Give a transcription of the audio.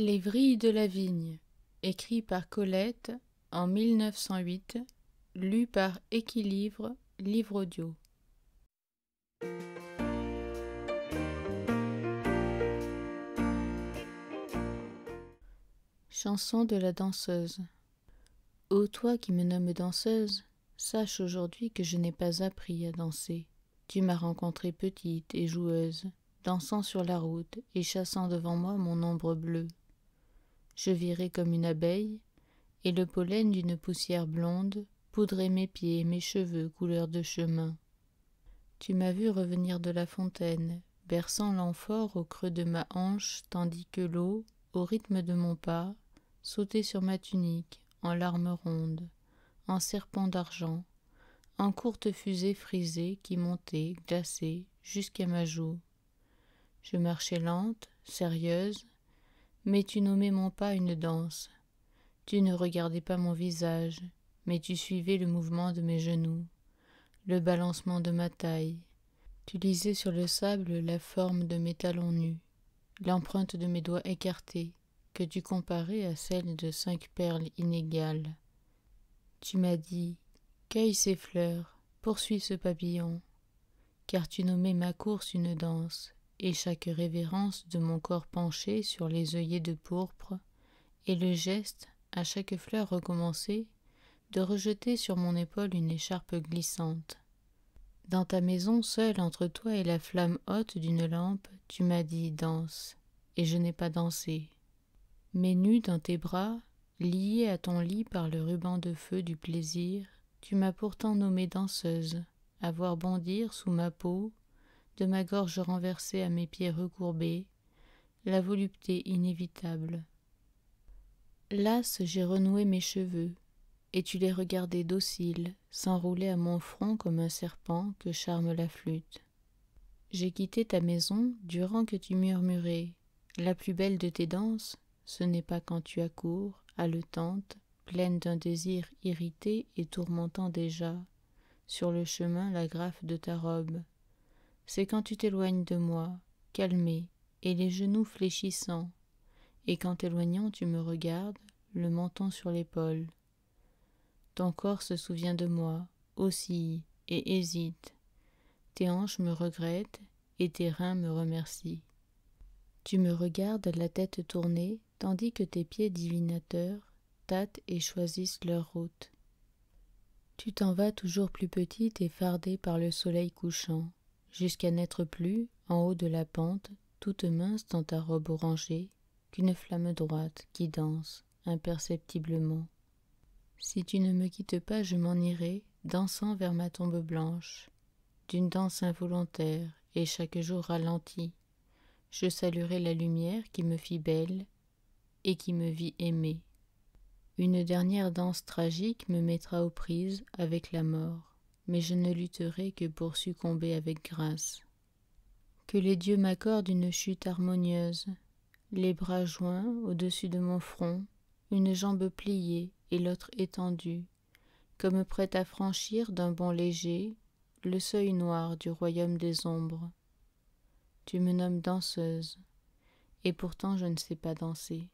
Les vrilles de la vigne, écrit par Colette en 1908, lu par Équilibre, livre audio. Chanson de la danseuse. Ô toi qui me nommes danseuse, sache aujourd'hui que je n'ai pas appris à danser. Tu m'as rencontrée petite et joueuse, dansant sur la route et chassant devant moi mon ombre bleue je virai comme une abeille, et le pollen d'une poussière blonde poudrait mes pieds et mes cheveux couleur de chemin. Tu m'as vu revenir de la fontaine, berçant l'amphore au creux de ma hanche, tandis que l'eau, au rythme de mon pas, sautait sur ma tunique, en larmes rondes, en serpents d'argent, en courtes fusées frisées qui montaient, glacées, jusqu'à ma joue. Je marchais lente, sérieuse, mais tu nommais mon pas une danse. Tu ne regardais pas mon visage, mais tu suivais le mouvement de mes genoux, le balancement de ma taille. Tu lisais sur le sable la forme de mes talons nus, l'empreinte de mes doigts écartés, que tu comparais à celle de cinq perles inégales. Tu m'as dit Cueille ces fleurs, poursuis ce papillon, car tu nommais ma course une danse, et chaque révérence de mon corps penché sur les œillets de pourpre, et le geste, à chaque fleur recommencée, de rejeter sur mon épaule une écharpe glissante. Dans ta maison seule entre toi et la flamme haute d'une lampe, tu m'as dit danse, et je n'ai pas dansé. Mais nu dans tes bras, liée à ton lit par le ruban de feu du plaisir, tu m'as pourtant nommée danseuse, à voir bondir sous ma peau de ma gorge renversée à mes pieds recourbés, la volupté inévitable. Lasse, j'ai renoué mes cheveux, et tu les regardais dociles, s'enrouler à mon front comme un serpent que charme la flûte. J'ai quitté ta maison durant que tu murmurais. La plus belle de tes danses, ce n'est pas quand tu accours, haletante, pleine d'un désir irrité et tourmentant déjà, sur le chemin la graffe de ta robe c'est quand tu t'éloignes de moi, calmé et les genoux fléchissants, et qu'en t'éloignant tu me regardes, le menton sur l'épaule. Ton corps se souvient de moi, oscille et hésite. Tes hanches me regrettent et tes reins me remercient. Tu me regardes la tête tournée, tandis que tes pieds divinateurs tâtent et choisissent leur route. Tu t'en vas toujours plus petite et fardée par le soleil couchant jusqu'à n'être plus, en haut de la pente, toute mince dans ta robe orangée, qu'une flamme droite qui danse imperceptiblement. Si tu ne me quittes pas, je m'en irai, dansant vers ma tombe blanche, d'une danse involontaire et chaque jour ralentie. Je saluerai la lumière qui me fit belle et qui me vit aimée. Une dernière danse tragique me mettra aux prises avec la mort mais je ne lutterai que pour succomber avec grâce. Que les dieux m'accordent une chute harmonieuse, les bras joints au-dessus de mon front, une jambe pliée et l'autre étendue, comme prête à franchir d'un bond léger le seuil noir du royaume des ombres. Tu me nommes danseuse, et pourtant je ne sais pas danser.